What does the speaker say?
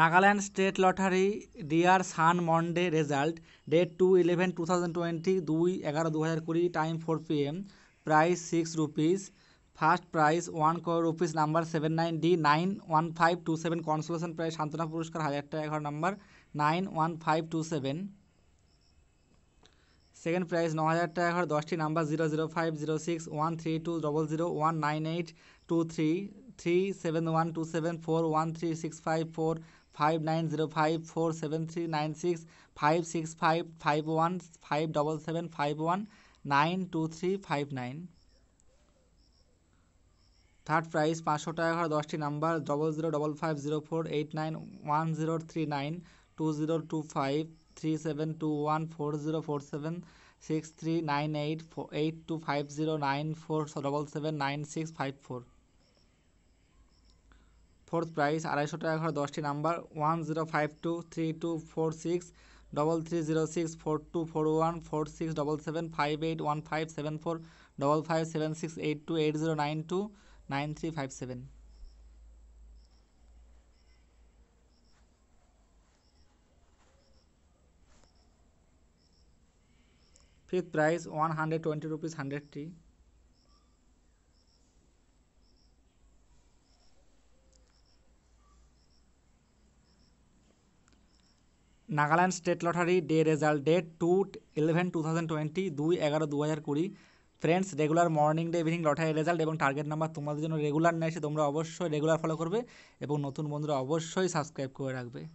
Nagaland state lottery dear sun Monday result date two eleven two thousand twenty দুই এগারো দু হাজার কুড়ি time four P M price six rupees first prize one crore rupees number seven nine D nine one five two seven consolation price সান্ত্বনা পুরস্কার হাজার টাকা এগারো number nine one five two seven second prize ন হাজার টাকা এগারো দশটি number zero zero five zero six one three two double zero one nine eight two three three seven one two seven four one three six five four five nine zero five four seven three nine six five six five five one five double seven five one nine two three five nine third price পাঁচশো টাকা করে দশটি number double zero double five zero four eight nine one zero three nine two zero two five three seven two one four zero four seven six three nine eight eight two five zero nine four double seven nine six five four fourth prize আড়াইশো টাকা করে দশটি number one zero five two three two four six double three zero six four two four one four six double seven five eight one five seven four double five seven six eight two eight zero nine two nine three five seven fifth price one hundred twenty rupees হান্ড্রেডটি Nagaland state lottery day result date two eleven two thousand twenty দুই এগারো দু হাজার কুড়ি friends regular morning day evening lottery result এবং target number তোমাদের জন্য regular নেয় সে তোমরা অবশ্যই রেগুলার ফলো করবে এবং নতুন বন্ধুরা অবশ্যই সাবস্ক্রাইব করে রাখবে